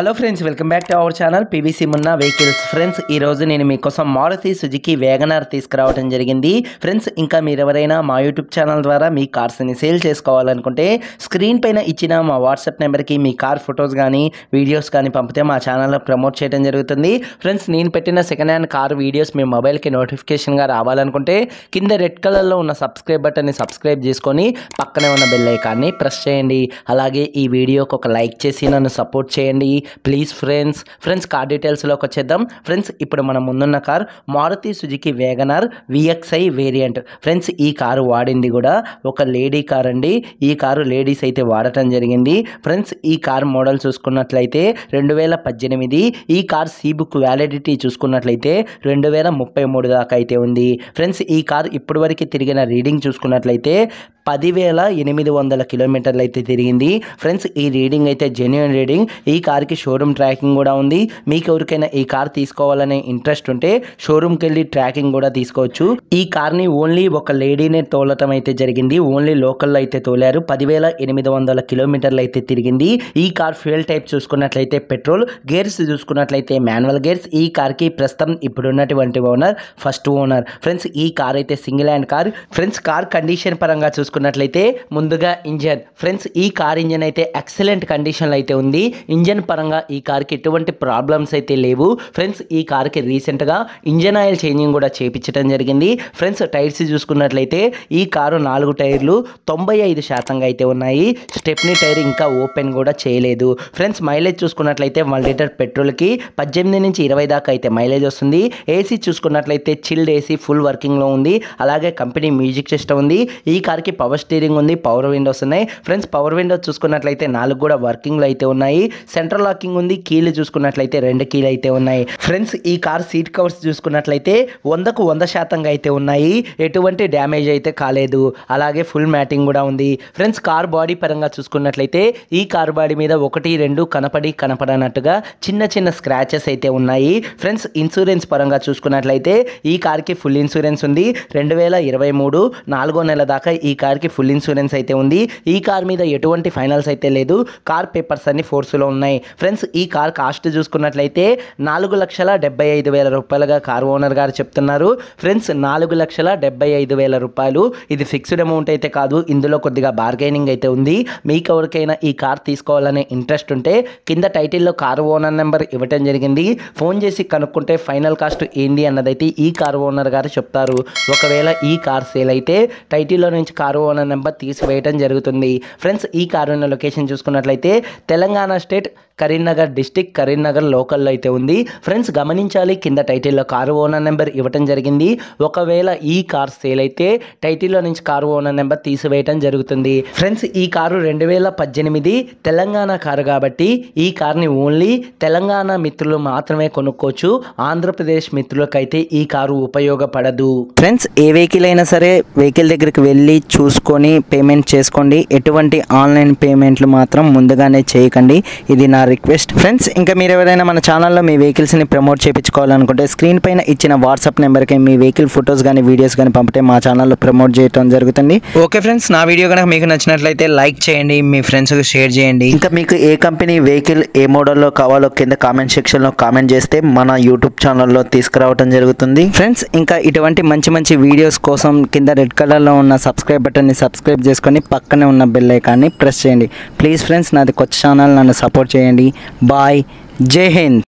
hello friends welcome back to our channel PVC Munna vehicles friends ఈరోజు నేను మీకోసం Maruti Suzuki Wagon R తీసుకురావడం జరిగింది ఫ్రెండ్స్ ఇంకా మీరు ఎవరైనా మా యూట్యూబ్ ఛానల్ ద్వారా మీ కార్స్ని సేల్ చేసుకోవాలనుకుంటే స్క్రీన్ పైన ఇచ్చిన మా వాట్సాప్ నెంబర్కి మీ కార్ ఫొటోస్ కానీ వీడియోస్ కానీ పంపితే మా ఛానల్లో ప్రమోట్ చేయడం జరుగుతుంది ఫ్రెండ్స్ నేను పెట్టిన సెకండ్ హ్యాండ్ కార్ వీడియోస్ మీ మొబైల్కి నోటిఫికేషన్గా రావాలనుకుంటే కింద రెడ్ కలర్లో ఉన్న సబ్స్క్రైబ్ బటన్ని సబ్స్క్రైబ్ చేసుకొని పక్కనే ఉన్న బెల్ ఐకాన్ని ప్రెస్ చేయండి అలాగే ఈ వీడియోకి ఒక లైక్ చేసి నన్ను సపోర్ట్ చేయండి ప్లీజ్ ఫ్రెండ్స్ ఫ్రెండ్స్ కార్ డీటెయిల్స్లోకి వచ్చేద్దాం ఫ్రెండ్స్ ఇప్పుడు మనం ముందున్న car Maruti Suzuki WagonR VXI variant friends ఈ కారు వాడింది కూడా ఒక లేడీ కార్ అండి ఈ కారు లేడీస్ అయితే వాడటం జరిగింది ఫ్రెండ్స్ ఈ కార్ మోడల్ చూసుకున్నట్లయితే రెండు వేల పద్దెనిమిది ఈ కార్ సీ బుక్ వ్యాలిడిటీ చూసుకున్నట్లయితే రెండు వేల ముప్పై మూడు దాకా అయితే ఉంది ఫ్రెండ్స్ ఈ కార్ ఇప్పటివరకు తిరిగిన రీడింగ్ చూసుకున్నట్లయితే పదివేల ఎనిమిది వందల కిలోమీటర్లు అయితే తిరిగింది ఫ్రెండ్స్ ఈ రీడింగ్ అయితే జెన్యున్ రీడింగ్ ఈ కార్కి షోరూమ్ ట్రాకింగ్ కూడా ఉంది మీకు ఎవరికైనా ఈ కార్ తీసుకోవాలనే ఇంట్రెస్ట్ ఉంటే షోరూమ్కి వెళ్ళి ట్రాకింగ్ కూడా తీసుకోవచ్చు ఈ కార్ని ఓన్లీ ఒక లేడీనే తోలటం అయితే జరిగింది ఓన్లీ లోకల్లో అయితే తోలారు పదివేల ఎనిమిది వందల కిలోమీటర్లు అయితే తిరిగింది ఈ కార్ ఫ్యూయల్ టైప్ చూసుకున్నట్లయితే పెట్రోల్ గేర్స్ చూసుకున్నట్లయితే మాన్యువల్ గేర్స్ ఈ కార్కి ప్రస్తుతం ఇప్పుడున్నటువంటి ఓనర్ ఫస్ట్ ఓనర్ ఫ్రెండ్స్ ఈ కార్ అయితే single hand car friends car condition పరంగా చూసుకుంటే చూసుకున్నట్లయితే ముందుగా ఇంజన్ ఫ్రెండ్స్ ఈ కార్ ఇంజన్ అయితే ఎక్సలెంట్ కండిషన్లో అయితే ఉంది ఇంజన్ పరంగా ఈ కార్కి ఎటువంటి ప్రాబ్లమ్స్ అయితే లేవు ఫ్రెండ్స్ ఈ కార్కి రీసెంట్గా ఇంజన్ ఆయిల్ చేంజింగ్ కూడా చేయించడం జరిగింది ఫ్రెండ్స్ టైర్స్ చూసుకున్నట్లయితే ఈ కారు నాలుగు టైర్లు తొంభై ఐదు శాతంగా అయితే ఉన్నాయి స్టెప్ని టైర్ ఇంకా ఓపెన్ కూడా చేయలేదు ఫ్రెండ్స్ మైలేజ్ చూసుకున్నట్లయితే వన్ లీటర్ పెట్రోల్కి పద్దెనిమిది నుంచి ఇరవై దాకా అయితే మైలేజ్ వస్తుంది ఏసీ చూసుకున్నట్లయితే చిల్డ్ ఏసీ ఫుల్ వర్కింగ్లో ఉంది అలాగే కంపెనీ మ్యూజిక్ సిస్టమ్ ఉంది ఈ కార్కి పవర్ స్టీరింగ్ ఉంది పవర్ విండోస్ ఉన్నాయి ఫ్రెండ్స్ పవర్ విండోస్ చూసుకున్నట్లయితే నాలుగు కూడా వర్కింగ్లు అయితే ఉన్నాయి సెంట్రల్ లాకింగ్ ఉంది కీలు చూసుకున్నట్లయితే రెండు కీలు అయితే ఉన్నాయి ఫ్రెండ్స్ ఈ కార్ సీట్ కవర్స్ చూసుకున్నట్లయితే వందకు వంద శాతంగా అయితే ఉన్నాయి ఎటువంటి డ్యామేజ్ అయితే కాలేదు అలాగే ఫుల్ మ్యాటింగ్ కూడా ఉంది ఫ్రెండ్స్ కార్ బాడీ పరంగా చూసుకున్నట్లయితే ఈ కార్ బాడీ మీద ఒకటి రెండు కనపడి కనపడనట్టుగా చిన్న చిన్న స్క్రాచెస్ అయితే ఉన్నాయి ఫ్రెండ్స్ ఇన్సూరెన్స్ పరంగా చూసుకున్నట్లయితే ఈ కార్కి ఫుల్ ఇన్సూరెన్స్ ఉంది రెండు వేల ఇరవై మూడు నాలుగో నెల దాకా ఈ కార్ కార్కి ఫుల్ ఇన్సూరెన్స్ అయితే ఉంది ఈ కార్ మీద ఎటువంటి ఫైనల్స్ అయితే లేదు కార్ పేపర్స్ అన్ని ఫోర్స్లో ఉన్నాయి ఫ్రెండ్స్ ఈ కార్ కాస్ట్ చూసుకున్నట్లయితే నాలుగు లక్షల డెబ్బై ఐదు వేల రూపాయలుగా కార్ ఓనర్ గారు చెప్తున్నారు ఫ్రెండ్స్ నాలుగు లక్షల డెబ్బై ఐదు వేల రూపాయలు ఇది ఫిక్స్డ్ అమౌంట్ అయితే కాదు ఇందులో కొద్దిగా బార్గైనింగ్ అయితే ఉంది మీకు ఎవరికైనా ఈ కార్ తీసుకోవాలనే ఇంట్రెస్ట్ ఉంటే కింద టైటిల్లో కార్ ఓనర్ నెంబర్ ఇవ్వటం జరిగింది ఫోన్ చేసి కనుక్కుంటే ఫైనల్ కాస్ట్ ఏంటి అన్నదైతే ఈ కార్ ఓనర్ గారు చెప్తారు ఒకవేళ ఈ కార్ సేల్ అయితే టైటిల్లో నుంచి కారు కారు ఓనర్ నెంబర్ తీసివేయటం జరుగుతుంది ఫ్రెండ్స్ ఈ కారు ఉన్న లొకేషన్ చూసుకున్నట్లయితే తెలంగాణ స్టేట్ కరీంనగర్ డిస్టిక్ కరీంనగర్ లోకల్లో అయితే ఉంది ఫ్రెండ్స్ గమనించాలి కింద టైటిల్లో కారు ఓనర్ నెంబర్ ఇవ్వటం జరిగింది ఒకవేళ ఈ కార్ సేల్ అయితే టైటిల్లో నుంచి కారు ఓనర్ నెంబర్ తీసివేయటం జరుగుతుంది ఫ్రెండ్స్ ఈ కారు రెండు వేల పద్దెనిమిది తెలంగాణ కారు కాబట్టి ఈ కార్ని ఓన్లీ తెలంగాణ మిత్రులు మాత్రమే కొనుక్కోవచ్చు ఆంధ్రప్రదేశ్ మిత్రులకైతే ఈ కారు ఉపయోగపడదు ఫ్రెండ్స్ ఏ వెహికల్ అయినా సరే వెహికల్ దగ్గరికి వెళ్ళి చూ చూసుకొని పేమెంట్ చేసుకోండి ఎటువంటి ఆన్లైన్ పేమెంట్లు మాత్రం ముందుగానే చేయకండి ఇది నా రిక్వెస్ట్ ఫ్రెండ్స్ ఇంకా మీరు ఎవరైనా మన ఛానల్లో మీ వెహికల్స్ని ప్రమోట్ చేయించుకోవాలనుకుంటే స్క్రీన్ పైన ఇచ్చిన వాట్సాప్ నెంబర్కి మీ వెహికల్ ఫొటోస్ కానీ వీడియోస్ కానీ పంపితే మా ఛానల్లో ప్రమోట్ చేయడం జరుగుతుంది ఓకే ఫ్రెండ్స్ నా వీడియో కనుక మీకు నచ్చినట్లయితే లైక్ చేయండి మీ ఫ్రెండ్స్కి షేర్ చేయండి ఇంకా మీకు ఏ కంపెనీ వెహికల్ ఏ మోడల్లో కావాలో కింద కామెంట్ సెక్షన్లో కామెంట్ చేస్తే మన యూట్యూబ్ ఛానల్లో తీసుకురావడం జరుగుతుంది ఫ్రెండ్స్ ఇంకా ఇటువంటి మంచి మంచి వీడియోస్ కోసం కింద రెడ్ కలర్లో ఉన్న సబ్స్క్రైబ్ బటన్ బటన్ని సబ్స్క్రైబ్ చేసుకొని పక్కనే ఉన్న బెల్ ఐకాన్ని ప్రెస్ చేయండి ప్లీజ్ ఫ్రెండ్స్ నాది కొత్త ఛానల్ నన్ను సపోర్ట్ చేయండి బాయ్ జై హింద్